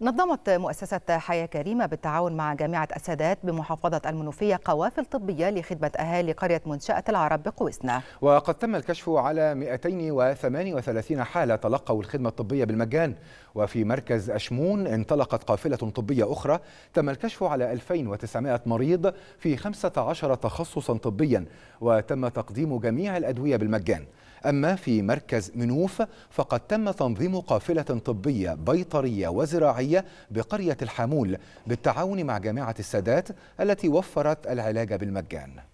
نظمت مؤسسة حياة كريمة بالتعاون مع جامعة السادات بمحافظة المنوفية قوافل طبية لخدمة أهالي قرية منشأة العرب بقويسنا. وقد تم الكشف على 238 حالة تلقوا الخدمة الطبية بالمجان وفي مركز أشمون انطلقت قافلة طبية أخرى تم الكشف على 2900 مريض في 15 تخصصا طبيا وتم تقديم جميع الأدوية بالمجان أما في مركز منوف فقد تم تنظيم قافلة طبية بيطرية وزراعية بقرية الحامول بالتعاون مع جامعة السادات التي وفرت العلاج بالمجان